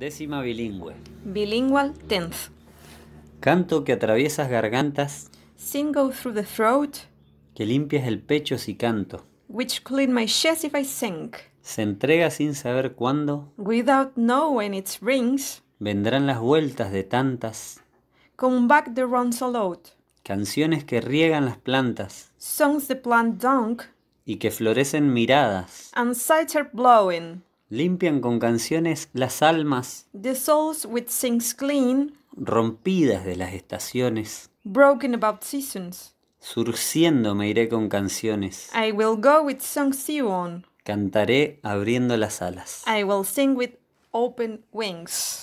Décima bilingüe. Bilingual tenth. Canto que atraviesas gargantas. Sing go through the throat. Que limpias el pecho si canto. Which clean my chest if I sing. Se entrega sin saber cuándo. Without knowing its rings. Vendrán las vueltas de tantas. Come back the runs Canciones que riegan las plantas. Songs the plant dunk. Y que florecen miradas. And sights are blowing limpian con canciones las almas. The souls with sings clean. Rompidas de las estaciones. Broken about seasons. Surciendo me iré con canciones. I will go with songs you on. Cantaré abriendo las alas. I will sing with open wings.